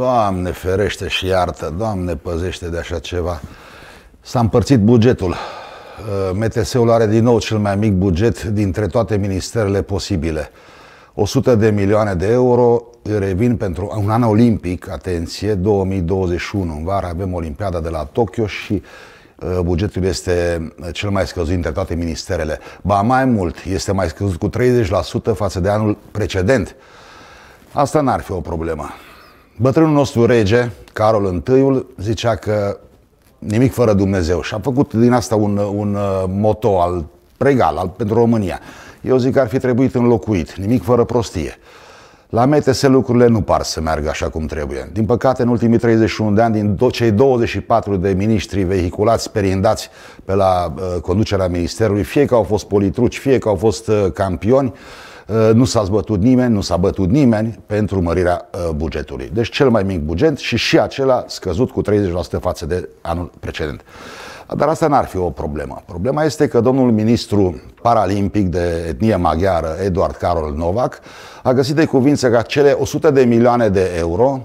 Doamne ferește și iartă, Doamne păzește de așa ceva. S-a împărțit bugetul. Uh, MTS-ul are din nou cel mai mic buget dintre toate ministerele posibile. 100 de milioane de euro revin pentru un an olimpic, atenție, 2021. În vară avem Olimpiada de la Tokyo și uh, bugetul este uh, cel mai scăzut dintre toate ministerele. Ba mai mult, este mai scăzut cu 30% față de anul precedent. Asta n-ar fi o problemă. Bătrânul nostru rege, Carol I, zicea că nimic fără Dumnezeu și a făcut din asta un, un uh, moto al pregal al, pentru România. Eu zic că ar fi trebuit înlocuit, nimic fără prostie. La MTS lucrurile nu par să meargă așa cum trebuie. Din păcate, în ultimii 31 de ani, din do- cei 24 de miniștri vehiculați, perindați pe la uh, conducerea ministerului, fie că au fost politruci, fie că au fost uh, campioni, uh, Uh, nu s-a zbătut nimeni, nu s-a bătut nimeni pentru mărirea uh, bugetului. Deci cel mai mic buget și și acela scăzut cu 30% față de anul precedent. Dar asta n-ar fi o problemă. Problema este că domnul ministru paralimpic de etnie maghiară, Eduard Carol Novak, a găsit de cuvință ca cele 100 de milioane de euro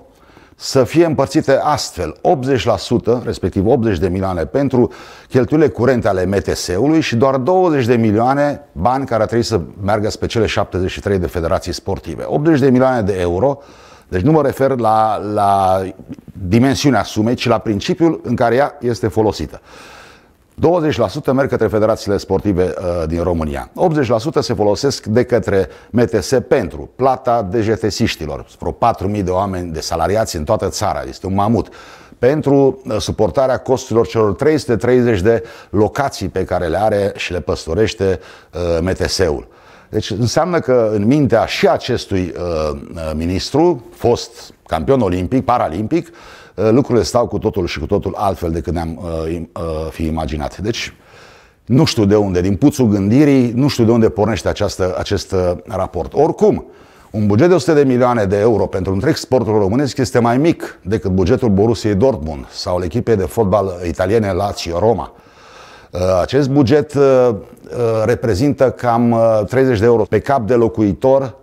să fie împărțite astfel 80%, respectiv 80 de milioane pentru cheltuielile curente ale MTS-ului și doar 20 de milioane bani care ar trebui să meargă spre cele 73 de federații sportive. 80 de milioane de euro, deci nu mă refer la, la dimensiunea sumei, ci la principiul în care ea este folosită. 20% merg către federațiile sportive uh, din România. 80% se folosesc de către MTS pentru plata DGTS-iștilor, vreo 4.000 de oameni de salariați în toată țara, este un mamut, pentru uh, suportarea costurilor celor 330 de locații pe care le are și le păstorește uh, MTS-ul. Deci înseamnă că în mintea și acestui uh, uh, ministru, fost campion olimpic, paralimpic, uh, lucrurile stau cu totul și cu totul altfel decât ne-am uh, uh, fi imaginat. Deci nu știu de unde, din puțul gândirii, nu știu de unde pornește această, acest uh, raport. Oricum, un buget de 100 de milioane de euro pentru întreg sportul românesc este mai mic decât bugetul Borussiei Dortmund sau echipei de fotbal italiene Lazio Roma. Uh, acest buget uh, uh, reprezintă cam 30 de euro pe cap de locuitor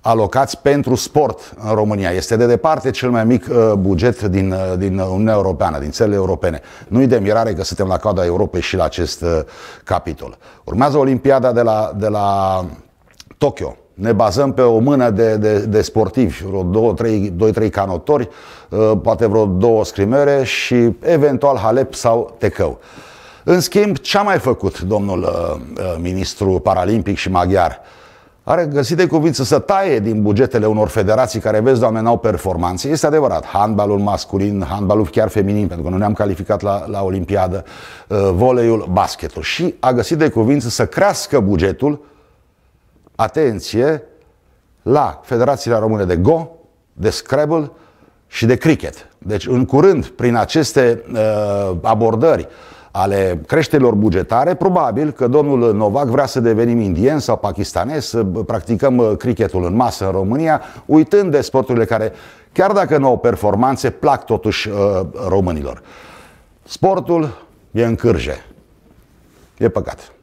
alocați pentru sport în România. Este de departe cel mai mic buget din, din Uniunea Europeană, din țările europene. Nu-i de mirare că suntem la coada Europei și la acest capitol. Urmează Olimpiada de la, de la Tokyo. Ne bazăm pe o mână de, de, de sportivi, vreo 2-3 canotori, poate vreo două scrimere și eventual Halep sau Tecău. În schimb, ce a mai făcut domnul uh, uh, ministru paralimpic și maghiar? Are găsit de cuvință să taie din bugetele unor federații care, vezi, doamne, n-au performanțe. Este adevărat. Handbalul masculin, handbalul chiar feminin, pentru că nu ne-am calificat la, la Olimpiadă, uh, voleiul, basketul. Și a găsit de cuvință să crească bugetul, atenție, la federațiile române de Go, de Scrabble și de Cricket. Deci, în curând, prin aceste uh, abordări, uh, ale creșterilor bugetare, probabil că domnul Novac vrea să devenim indien sau pakistanez, să practicăm uh, cricketul în masă în România, uitând de sporturile care, chiar dacă nu au performanțe, plac totuși uh, românilor. Sportul e în cârje. E păcat.